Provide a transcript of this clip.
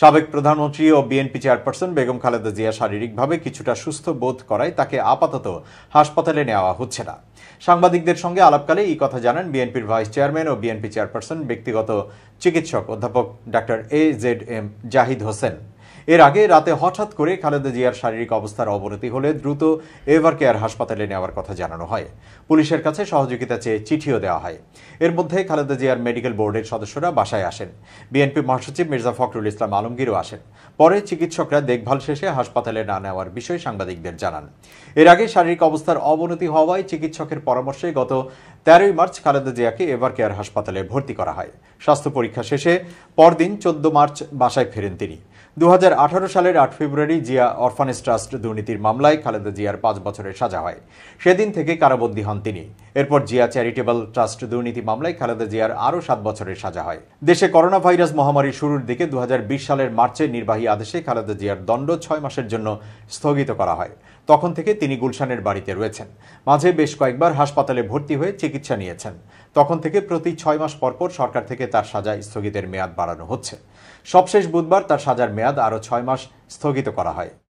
সাবেক প্রধানমন্ত্রী ও বিএনপি চেয়ারপারসন বেগম খালেদা জিয়া শারীরিকভাবে কিছুটা সুস্থ বোধ করায় তাকে আপাতত হাসপাতালে নেওয়া হচ্ছে না সাংবাদিকদের সঙ্গে আলাপকালে এই কথা জানান বিএনপির ভাইস চেয়ারম্যান ও বিএনপি চেয়ারপারসন ব্যক্তিগত চিকিৎসক অধ্যাপক doctor A Z M Zahid Hossain এর আগে রাতে হঠাৎ করে খালেদা জিয়ার শারীরিক অবস্থার অবনতি হলে দ্রুত এভার কেয়ার হাসপাতালে নেওয়ার কথা জানানো হয় পুলিশের কাছে সহযোগিতা চেয়ে চিঠিও দেওয়া হয় এর মধ্যে খালেদা জিয়ার মেডিকেল বোর্ডের সদস্যরা বাসায় আসেন বিএনপি মহাসচিব মির্জা ফখরুল ইসলাম আলমগীরও আসেন পরে চিকিৎসকরা দেখভাল শেষে হাসপাতালে না নেওয়ার বিষয়ে সাংবাদিকদের জানান এর আগে শারীরিক অবস্থার অবনতি হওয়ায় চিকিৎসকের পরামর্শে গত তেরোই মার্চ খালেদা জিয়াকে এভার কেয়ার হাসপাতালে ভর্তি করা হয় স্বাস্থ্য পরীক্ষা শেষে পরদিন চোদ্দ মার্চ বাসায় ফেরেন তিনি দু সালের আট ফেব্রুয়ারি জিয়া অরফানেজ ট্রাস্ট দুর্নীতির মামলায় খালেদা জিয়ার পাঁচ বছরের সাজা হয় সেদিন থেকে কারাবন্দী হন তিনি এরপর জিয়া চ্যারিটেবল ট্রাস্ট দুর্নীতি মামলায় খালেদা জিয়ার আরও সাত বছরের সাজা হয় দেশে করোনা ভাইরাস মহামারী শুরুর দিকে দু সালের মার্চে নির্বাহী আদেশে খালেদা জিয়ার দণ্ড ছয় মাসের জন্য স্থগিত করা হয় তখন থেকে তিনি গুলশানের বাড়িতে রয়েছেন মাঝে বেশ কয়েকবার হাসপাতালে ভর্তি হয়ে চিকিৎসা নিয়েছেন তখন থেকে প্রতি ছয় মাস পরপর সরকার থেকে তার সাজা স্থগিতের মেয়াদ বাড়ানো হচ্ছে সবশেষ বুধবার তার সাজার মেয়াদ আরও ছয় মাস স্থগিত করা হয়